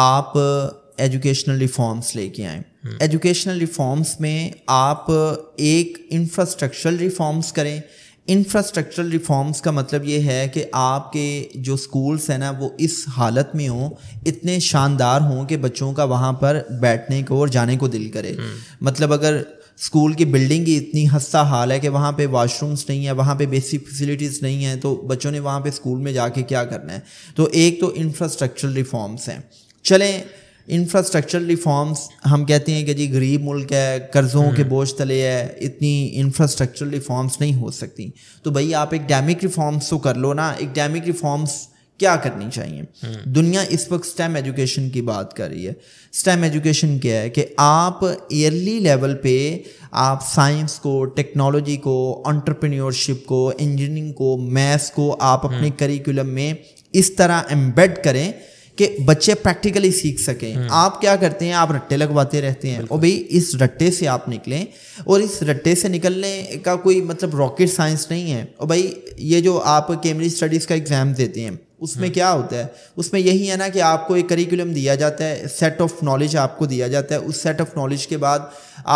आप educational uh, reforms लेके आए एजुकेशनल रिफॉर्म्स में आप uh, एक इंफ्रास्ट्रक्चरल रिफॉर्म्स करें इंफ्रास्ट्रक्चरल रिफॉर्म्स का मतलब ये है कि आपके जो स्कूल्स हैं ना वो इस हालत में हों इतने शानदार हों कि बच्चों का वहाँ पर बैठने को और जाने को दिल करे हम्म। मतलब अगर स्कूल की बिल्डिंग ही इतनी हस्ता हाल है कि वहाँ पे वाशरूम्स नहीं है वहाँ पे बेसिक फैसिलिटीज़ नहीं है तो बच्चों ने वहाँ पे स्कूल में जाके क्या करना है तो एक तो इंफ्रास्ट्रक्चरल रिफॉर्म्स हैं चलें इंफ्रास्ट्रक्चर रिफॉर्म्स हम कहते हैं कि जी गरीब मुल्क है कर्ज़ों के हम्म। बोझ तले है इतनी इंफ्रास्ट्रक्चर रिफॉर्म्स नहीं हो सकती तो भाई आप एक डैमिक रिफॉर्म्स तो कर लो ना एक डैमिक रिफॉर्म्स क्या करनी चाहिए हम्म। दुनिया इस वक्त स्टेम एजुकेशन की बात कर रही है स्टेम एजुकेशन क्या है कि आप ईयरली लेवल पे आप साइंस को टेक्नोलॉजी को ऑन्टरप्रेन्योरशिप को इंजीनियरिंग को मैथ्स को आप अपने करिकुलम हम्म। में इस तरह एम्बेड करें कि बच्चे प्रैक्टिकली सीख सकें हम्म। आप क्या करते हैं आप रट्टे लगवाते रहते हैं और भाई इस रट्टे से आप निकलें और इस रट्टे से निकलने का कोई मतलब रॉकेट साइंस नहीं है और भाई ये जो आप कैम्ब्रिज स्टडीज़ का एग्ज़ाम देते हैं उसमें हम्म। क्या होता है उसमें यही है ना कि आपको एक करिकुलम दिया जाता है सेट ऑफ नॉलेज आपको दिया जाता है उस सेट ऑफ नॉलेज के बाद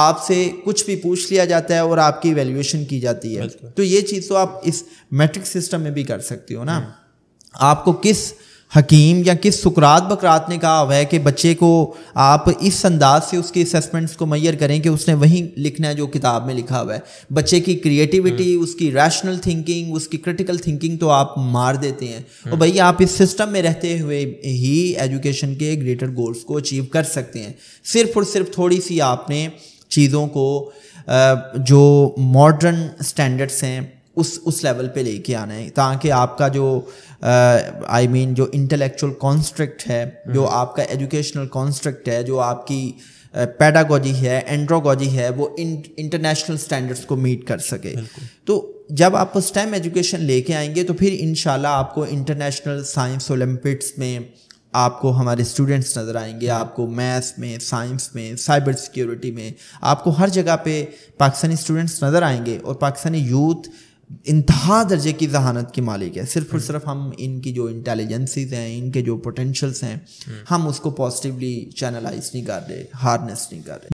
आपसे कुछ भी पूछ लिया जाता है और आपकी वैल्यूएशन की जाती है तो ये चीज़ तो आप इस मैट्रिक सिस्टम में भी कर सकते हो ना हम्म। आपको किस हकीम या किस सुकरात बकरात ने कहा हुआ है कि बच्चे को आप इस अंदाज से उसके असेसमेंट्स को मैयर करें कि उसने वहीं लिखना है जो किताब में लिखा हुआ है बच्चे की क्रिएटिविटी हम्म। उसकी रैशनल थिंकिंग उसकी क्रिटिकल थिंकिंग तो आप मार देते हैं हम्म। और भाई आप इस सिस्टम में रहते हुए ही एजुकेशन के ग्रेटर गोल्स को अचीव कर सकते हैं सिर्फ और सिर्फ थोड़ी सी आपने चीज़ों को जो मॉडर्न स्टैंडर्ड्स हैं उस उस लेवल पे लेके आना है ताकि आपका जो आई I मीन mean, जो इंटेलेक्चुअल कॉन्स्ट्रक्ट है हम्म। जो आपका एजुकेशनल कॉन्स्ट्रक्ट है जो आपकी पैडागोजी है एंड्रोगोजी है वो इंटरनेशनल स्टैंडर्ड्स को मीट कर सके तो जब आप स्टेम एजुकेशन लेके आएंगे तो फिर इन आपको इंटरनेशनल साइंस ओलम्पिक्स में आपको हमारे स्टूडेंट्स नज़र आएंगे हम्म। आपको मैथ्स में साइंस में साइबर सिक्योरिटी में आपको हर जगह पे पाकिस्तानी स्टूडेंट्स नज़र आएंगे और पाकिस्तानी यूथ इंतहा दर्जे की जहानत की मालिक है सिर्फ और हम्म। सिर्फ हम इनकी जो इंटेलिजेंसीज हैं इनके जो पोटेंशल्स हैं हम्म। हम उसको पॉजिटिवली चैनलाइज नहीं कर रहे हार्नेस नहीं कर रहे